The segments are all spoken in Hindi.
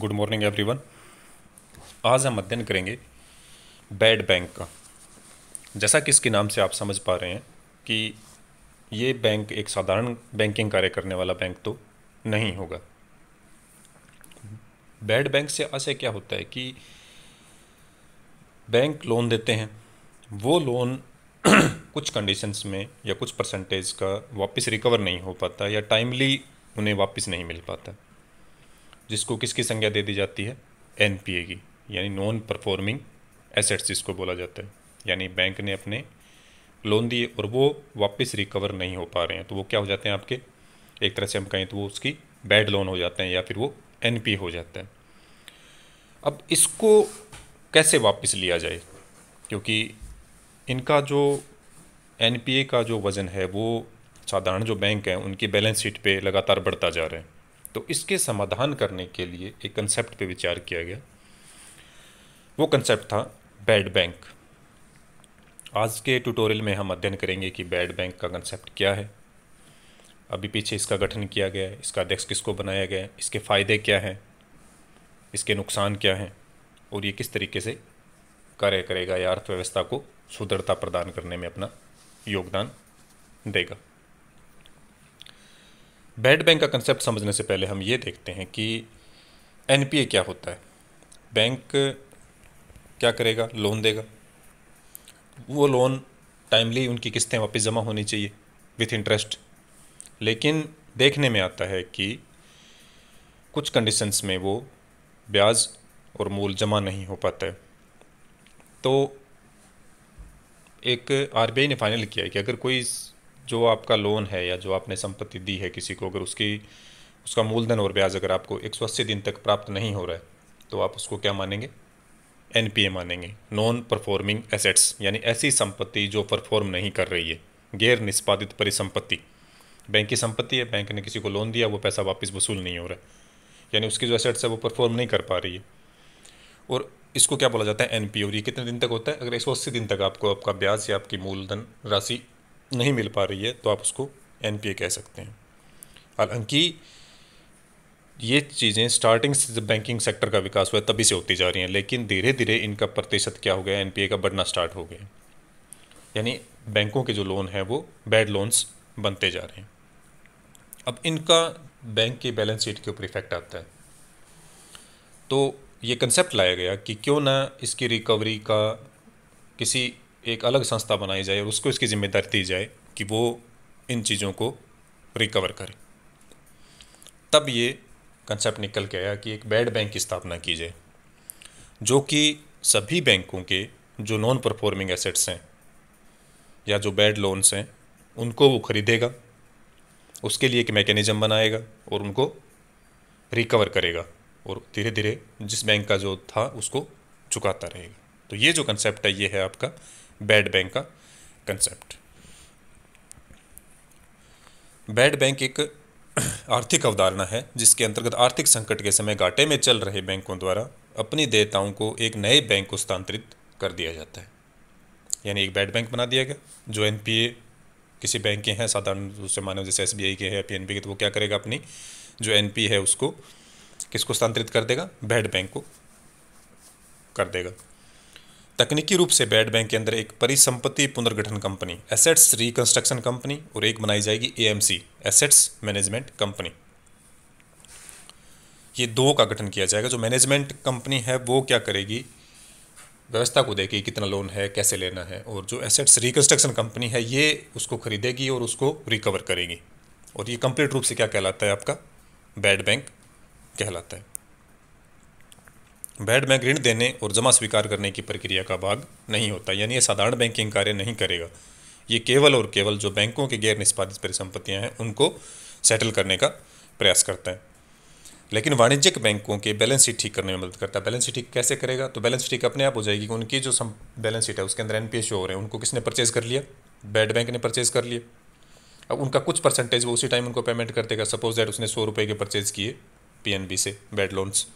गुड मॉर्निंग एवरीवन आज हम अध्ययन करेंगे बैड बैंक का जैसा कि इसके नाम से आप समझ पा रहे हैं कि ये बैंक एक साधारण बैंकिंग कार्य करने वाला बैंक तो नहीं होगा बैड बैंक से ऐसे क्या होता है कि बैंक लोन देते हैं वो लोन कुछ कंडीशंस में या कुछ परसेंटेज का वापस रिकवर नहीं हो पाता या टाइमली उन्हें वापस नहीं मिल पाता जिसको किसकी संज्ञा दे दी जाती है एन की यानी नॉन परफॉर्मिंग एसेट्स जिसको बोला जाता है यानी बैंक ने अपने लोन दिए और वो वापस रिकवर नहीं हो पा रहे हैं तो वो क्या हो जाते हैं आपके एक तरह से हम कहें तो वो उसकी बैड लोन हो जाते हैं या फिर वो एन हो जाते हैं अब इसको कैसे वापस लिया जाए क्योंकि इनका जो एन का जो वज़न है वो साधारण जो बैंक हैं उनकी बैलेंस शीट पे लगातार बढ़ता जा रहा है तो इसके समाधान करने के लिए एक कंसेप्ट पे विचार किया गया वो कंसेप्ट था बैड बैंक आज के ट्यूटोरियल में हम अध्ययन करेंगे कि बैड बैंक का कंसेप्ट क्या है अभी पीछे इसका गठन किया गया है इसका अध्यक्ष किसको बनाया गया है इसके फ़ायदे क्या हैं इसके नुकसान क्या हैं और ये किस तरीके से कार्य करेगा या अर्थव्यवस्था को सुदृढ़ता प्रदान करने में अपना योगदान देगा बेड बैंक का कंसेप्ट समझने से पहले हम ये देखते हैं कि एन क्या होता है बैंक क्या करेगा लोन देगा वो लोन टाइमली उनकी किस्तें वापस जमा होनी चाहिए विथ इंटरेस्ट लेकिन देखने में आता है कि कुछ कंडीशंस में वो ब्याज और मूल जमा नहीं हो पाता है तो एक आरबीआई ने फाइनल किया है कि अगर कोई जो आपका लोन है या जो आपने संपत्ति दी है किसी को अगर उसकी उसका मूलधन और ब्याज अगर आपको एक दिन तक प्राप्त नहीं हो रहा है तो आप उसको क्या मानेंगे एन मानेंगे नॉन परफॉर्मिंग एसेट्स यानी ऐसी संपत्ति जो परफॉर्म नहीं कर रही है गैर निष्पादित परिसंपत्ति बैंक की संपत्ति है बैंक ने किसी को लोन दिया वो पैसा वापस वसूल नहीं हो रहा है यानी उसकी जो एसेट्स है वो परफॉर्म नहीं कर पा रही है और इसको क्या बोला जाता है एन पी ये कितने दिन तक होता है अगर एक दिन तक आपको आपका ब्याज या आपकी मूलधन राशि नहीं मिल पा रही है तो आप उसको एन कह सकते हैं हालांकि ये चीज़ें स्टार्टिंग से जब बैंकिंग सेक्टर का विकास हुआ तभी से होती जा रही हैं लेकिन धीरे धीरे इनका प्रतिशत क्या हो गया एन का बढ़ना स्टार्ट हो गया यानी बैंकों के जो लोन हैं वो बैड लोन्स बनते जा रहे हैं अब इनका बैंक के बैलेंस शीट के ऊपर इफेक्ट आता है तो ये कंसेप्ट लाया गया कि क्यों ना इसकी रिकवरी का किसी एक अलग संस्था बनाई जाए और उसको इसकी जिम्मेदारी दी जाए कि वो इन चीज़ों को रिकवर करे तब ये कंसेप्ट निकल के आया कि एक बैड बैंक की स्थापना की जाए जो कि सभी बैंकों के जो नॉन परफॉर्मिंग एसेट्स हैं या जो बैड लोन्स हैं उनको वो ख़रीदेगा उसके लिए एक मैकेनिज़्म बनाएगा और उनको रिकवर करेगा और धीरे धीरे जिस बैंक का जो था उसको चुकाता रहेगा तो ये जो कंसेप्ट है ये है आपका बैड बैंक का कंसेप्ट बैड बैंक एक आर्थिक अवधारणा है जिसके अंतर्गत आर्थिक संकट के समय घाटे में चल रहे बैंकों द्वारा अपनी देयताओं को एक नए बैंक को स्थानांतरित कर दिया जाता है यानी एक बैड बैंक बना दिया गया जो एन किसी बैंक के हैं साधारण रूप से मानव जैसे एस के हैं पी के तो वो क्या करेगा अपनी जो एन है उसको किसको स्थानांतरित कर देगा बैड बैंक को कर देगा तकनीकी रूप से बैड बैंक के अंदर एक परिसंपत्ति पुनर्गठन कंपनी एसेट्स रिकंस्ट्रक्शन कंपनी और एक बनाई जाएगी एएमसी एसेट्स मैनेजमेंट कंपनी ये दो का गठन किया जाएगा जो मैनेजमेंट कंपनी है वो क्या करेगी व्यवस्था को देगी कितना लोन है कैसे लेना है और जो एसेट्स रिकंस्ट्रक्शन कंपनी है ये उसको खरीदेगी और उसको रिकवर करेगी और ये कंप्लीट रूप से क्या कहलाता है आपका बैड बैंक कहलाता है बैड बैंक ऋण देने और जमा स्वीकार करने की प्रक्रिया का भाग नहीं होता यानी यह साधारण बैंकिंग कार्य नहीं करेगा ये केवल और केवल जो बैंकों के गैर निष्पादित परिसंपत्तियाँ हैं उनको सेटल करने का प्रयास करता है लेकिन वाणिज्यिक बैंकों के बैलेंस शीट ठीक करने में मदद करता है बैलेंस शीट ठीक कैसे करेगा तो बैलेंस शीट ठीक अपने आप हो जाएगी कि उनकी जो बैलेंस शीट है उसके अंदर एन शो हो रहे हैं उनको किसने परचेज कर लिया बैड बैंक ने परचेज कर लिया अब उनका कुछ परसेंटेज वो उसी टाइम उनको पेमेंट कर देगा सपोज दैट उसने सौ रुपये के परचेज किए पी से बैड लोन्स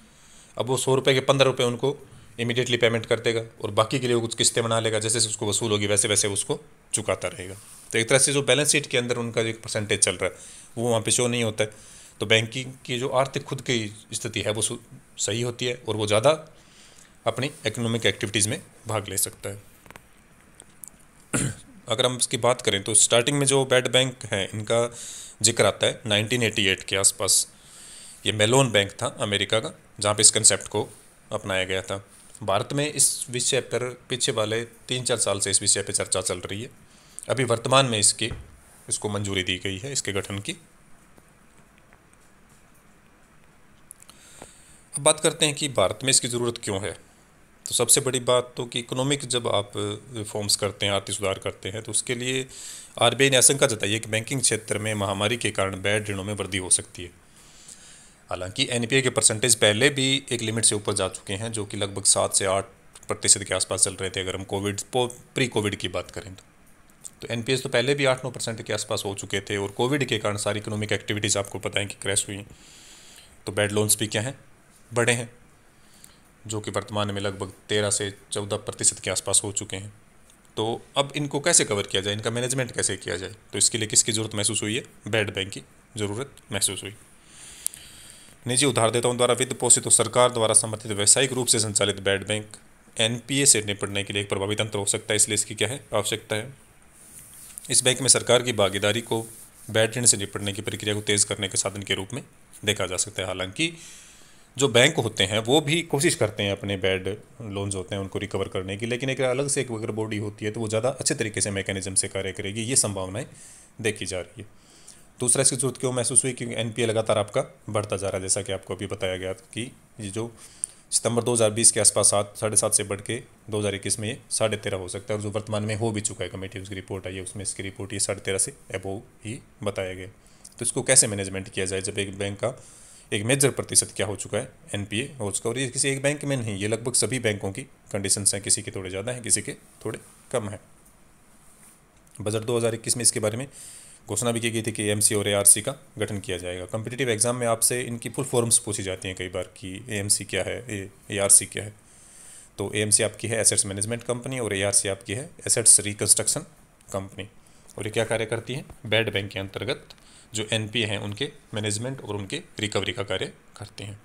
अब वो सौ रुपये के पंद्रह रुपये उनको इमीडिएटली पेमेंट कर देगा और बाकी के लिए वो कुछ किस्तें बना लेगा जैसे उसको वसूल होगी वैसे वैसे उसको चुकाता रहेगा तो एक तरह से जो बैलेंस शीट के अंदर उनका एक परसेंटेज चल रहा है वो वहाँ पे शो नहीं होता है तो बैंकिंग की जो आर्थिक खुद की स्थिति है वो सही होती है और वो ज़्यादा अपनी इकोनॉमिक एक्टिविटीज़ में भाग ले सकता है अगर हम इसकी बात करें तो स्टार्टिंग में जो बैड बैंक हैं इनका जिक्र आता है 1988 के आसपास ये मेलोन बैंक था अमेरिका का जहाँ पे इस कंसेप्ट को अपनाया गया था भारत में इस विषय पर पीछे वाले तीन चार साल से इस विषय पर चर्चा चल रही है अभी वर्तमान में इसकी इसको मंजूरी दी गई है इसके गठन की अब बात करते हैं कि भारत में इसकी ज़रूरत क्यों है तो सबसे बड़ी बात तो कि इकोनॉमिक जब आप रिफॉर्म्स करते हैं आर्थिक सुधार करते हैं तो उसके लिए आरबीआई ने आशंका जताई है कि बैंकिंग क्षेत्र में महामारी के कारण बैड ऋणों में वृद्धि हो सकती है हालांकि एन के परसेंटेज पहले भी एक लिमिट से ऊपर जा चुके हैं जो कि लगभग सात से आठ प्रतिशत के आसपास चल रहे थे अगर हम कोविड प्री कोविड की बात करें तो तो एन तो पहले भी आठ नौ परसेंट के आसपास हो चुके थे और कोविड के कारण सारी इकोनॉमिक एक्टिविटीज़ आपको पता है कि क्रैश हुई तो बैड लोन्स भी क्या हैं बढ़े हैं जो कि वर्तमान में लगभग तेरह से चौदह प्रतिशत के आसपास हो चुके हैं तो अब इनको कैसे कवर किया जाए इनका मैनेजमेंट कैसे किया जाए तो इसके लिए किसकी ज़रूरत महसूस हुई है बैड बैंक की ज़रूरत महसूस हुई निजी उधारदाताओं द्वारा वित्त पोषित और सरकार द्वारा समर्थित व्यावसायिक रूप से संचालित बैड बैंक एनपीए से निपटने के लिए एक प्रभावी तंत्र हो सकता है इसलिए इसकी क्या है आवश्यकता है इस बैंक में सरकार की भागीदारी को बैड ऋण से निपटने की प्रक्रिया को तेज़ करने के साधन के रूप में देखा जा सकता है हालांकि जो बैंक होते हैं वो भी कोशिश करते हैं अपने बैड लोन्स होते हैं उनको रिकवर करने की लेकिन एक अलग से एक अगर बॉडी होती है तो वो ज़्यादा अच्छे तरीके से मैकेनिज्म से कार्य करेगी ये संभावनाएँ देखी जा रही है दूसरा इसकी जरूरत क्यों महसूस हुई क्योंकि एन लगातार आपका बढ़ता जा रहा है जैसा कि आपको अभी बताया गया कि ये जो सितंबर 2020 के आसपास सात साढ़े सात से बढ़ के दो हज़ार इक्कीस में ये साढ़े तेरह हो सकता है और जो वर्तमान में हो भी चुका है कमेटी उसकी रिपोर्ट आई है उसमें इसकी रिपोर्ट ये साढ़े तेरह से एबोव ही बताया गया तो इसको कैसे मैनेजमेंट किया जाए जब एक बैंक का एक मेजर प्रतिशत क्या हो चुका है एन पी ए हो चुका और ये किसी एक बैंक में नहीं ये लगभग सभी बैंकों की कंडीशंस हैं किसी के थोड़े ज़्यादा हैं किसी के थोड़े कम हैं बजट 2021 में इसके बारे में घोषणा भी की गई थी कि एम और ए का गठन किया जाएगा कम्पिटेटिव एग्जाम में आपसे इनकी फुल फॉर्म्स पूछी जाती हैं कई बार कि ए क्या है ए क्या है तो ए आपकी है एसेट्स मैनेजमेंट कंपनी और ए आपकी है एसेट्स रिकन्स्ट्रक्शन कंपनी और ये क्या कार्य करती है बैड बैंक के अंतर्गत जो एन हैं उनके मैनेजमेंट और उनके रिकवरी का कार्य करते हैं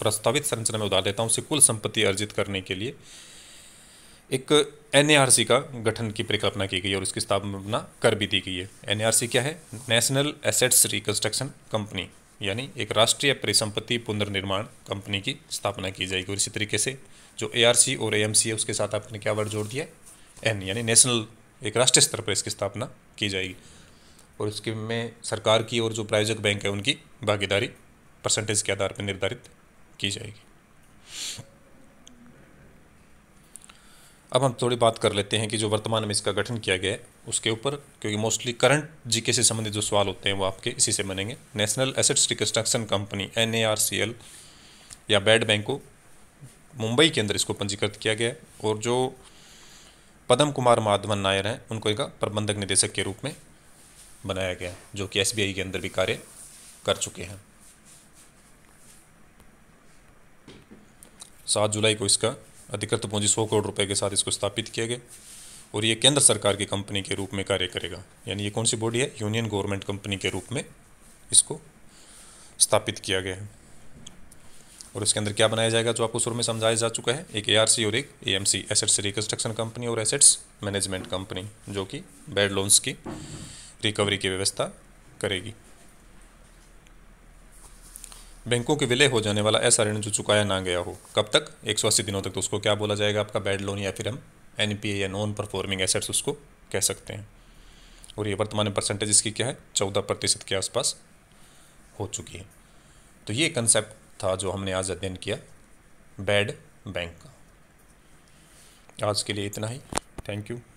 प्रस्तावित संरचना में देता हूँ से कुल संपत्ति अर्जित करने के लिए एक एन का गठन की परिकल्पना की गई और उसकी स्थापना कर भी दी गई है एन क्या है नेशनल एसेट्स रिकन्स्ट्रक्शन कंपनी यानी एक राष्ट्रीय परिसंपत्ति पुनर्निर्माण कंपनी की स्थापना की जाएगी और इसी तरीके से जो ए और ए है उसके साथ आपने क्या वर्ड जोड़ दिया एन यानी नेशनल एक राष्ट्रीय स्तर पर इसकी स्थापना की जाएगी और इसके में सरकार की और जो प्रायोजक बैंक है उनकी भागीदारी परसेंटेज के आधार पर निर्धारित की जाएगी अब हम थोड़ी बात कर लेते हैं कि जो वर्तमान में इसका गठन किया गया है उसके ऊपर क्योंकि मोस्टली करंट जीके से संबंधित जो सवाल होते हैं वो आपके इसी से बनेंगे national assets reconstruction company N या बैड बैंक को मुंबई के अंदर इसको पंजीकृत किया गया और जो पदम कुमार माधवन नायर हैं उनको इनका प्रबंधक निदेशक के रूप में बनाया गया जो कि एस के अंदर भी कार्य कर चुके हैं सात जुलाई को इसका अधिकृत तो पूंजी सौ करोड़ रुपए के साथ इसको स्थापित किया गया और ये केंद्र सरकार की कंपनी के रूप में कार्य करेगा यानी ये कौन सी बॉडी है यूनियन गवर्नमेंट कंपनी के रूप में इसको स्थापित किया गया है और इसके अंदर क्या बनाया जाएगा जो आपको शुरू में समझाया जा चुका है एक ए और एक ए एसेट्स रिकंस्ट्रक्शन कंपनी और एसेट्स मैनेजमेंट कंपनी जो कि बैड लोन्स की रिकवरी की व्यवस्था करेगी बैंकों के विलय हो जाने वाला ऐसा ऋण जो चुकाया ना गया हो कब तक अस्सी दिनों तक तो उसको क्या बोला जाएगा आपका बैड लोन या फिर हम एन या नॉन परफॉर्मिंग एसेट्स उसको कह सकते हैं और ये वर्तमान में परसेंटेज इसकी क्या है चौदह प्रतिशत के आसपास हो चुकी है तो ये कंसेप्ट था जो हमने आज अध्ययन किया बैड बैंक का आज के लिए इतना ही थैंक यू